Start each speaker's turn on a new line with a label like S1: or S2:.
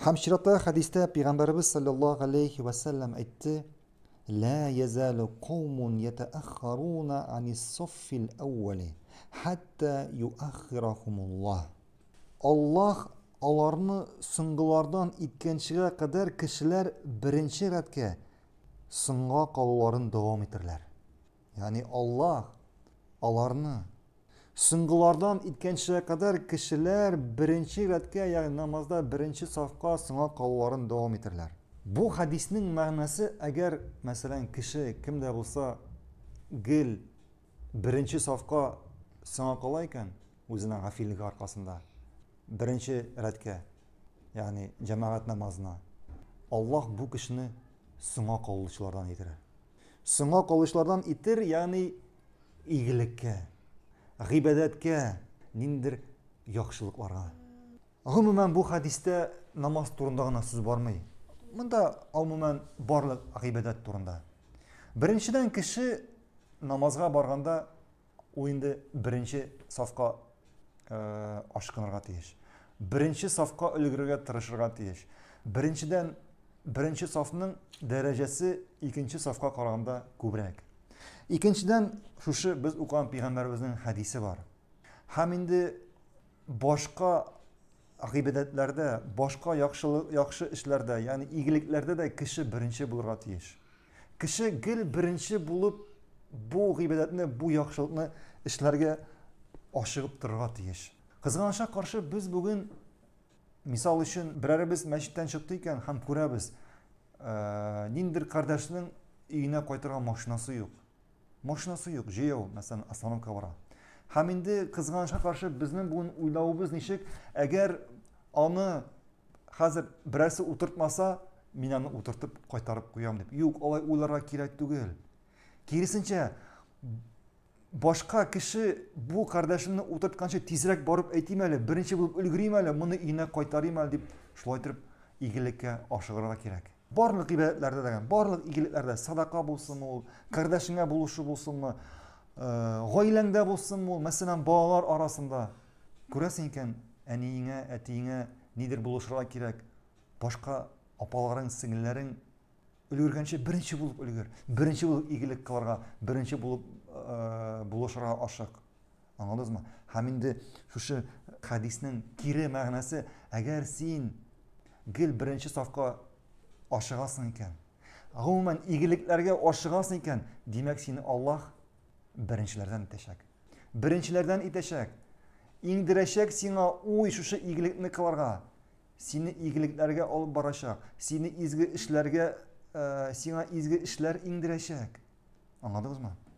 S1: Hamşiratlar hadiste Peygamberimiz sallallahu aleyhi ve sellem etti. La yezalu kavmun yeteahharuna anis soffil evveli hatta yuahhirahumullah. Allah аларны сыңғылардан иткеншіге қадар кішілер бірінші сыңға қалуларын дәвам етірлер. Яғни Аллах аларны Сыңғылардан иткенше қадар кішілер бірінші рәтке яғни намазда бірінші сафқа сыңа қалуларын дауам етерлер. Бұл хадисінің мағынасы әгер мәселен кіші кімде болса гіл бірінші сафқа сыңа қолай екен өзінің ғафилігі арқасында бірінші рәтке яғни жамағат намазына аллах бұл кішіні сыңа қалушылардан етірер сыңа қалушылардан итер яғни игілікке ғибәдәткә ниндер яхшылыкларга гомумән бұл хадисте намаз турында гына сүз бармый монда гомумән барлық ғибәдәт турында біріншіден кеше намазға барғанда ул бірінші сафқа сафка э, ашкынырга тиеш. Беренче сафка өлгерергә тырышырга тиеш. Беренчедән беренче сафның дәрәҗәсе икенче сафка караганда күбрәк ikkinchidan shushi biz o'qigan payg'ambarimizning hadisi bor ham башқа boshqa g'iybatlarda boshqa yaxshi ishlarda ya'ni iyiliklardada kishi birinchi bo'lishga tiyish kishi gil birinchi bo'lib bu g'iybatni bu yaxshilikni ishlarga oshiqib turishga tiyish qizg'anishga qarshi biz bugun misol uchun birarimiz masjiddan шықты ekan ham ko'ramiz nindir qardashining uyine koytırgan машинасы yok машинасы жоқ жаяу мәселен остановка бара һәм инде кызганычка каршы біздің бүгін уйлавыбыз нешек әгәр аны қазір берәрсе утыртмаса мин аны утыртып қайтарып куям деп юк олай уйларга кирәк түгел киресенчә башқа кеше бұл кардәшемне утыртканча тезірек барып әйтим әлі беренче булып өлгерим әлі моны өенә кайтарыйм әле деп шулай итеп игелеккә ашыгырга барлык ғибадәтләрдә дигән барлык игелекләрдә садака булсын ул кардәшеңә булышу булсынмы э, гаиләңдә булсынмы ул мәсәлән балалар арасында күрәсең икән әниеңә әтиеңә нидер булышырга кирәк башка апаларың сеңелләрең өлгергәнче беренче булып үлгәр, беренче булып игелек кыларга беренче булып э, булышырга ашык аңладыңызмы һәм инде шушы хәдиснең кире мәгънәсе әгәр син гел беренче сафка ошыгасын икән. Руман игиллекләргә ошыгасын икән, димәк сине Аллаһ биринчләрдән төшәк. Биринчләрдән итешәк. Иң дирәшәк сиңа ул ишеше игиллекне калрга. Сине игиллекләргә алып барашак. Сине изге эшләргә, э, сиңа изге эшләр ингредирәшәк. Аңладыгызмы?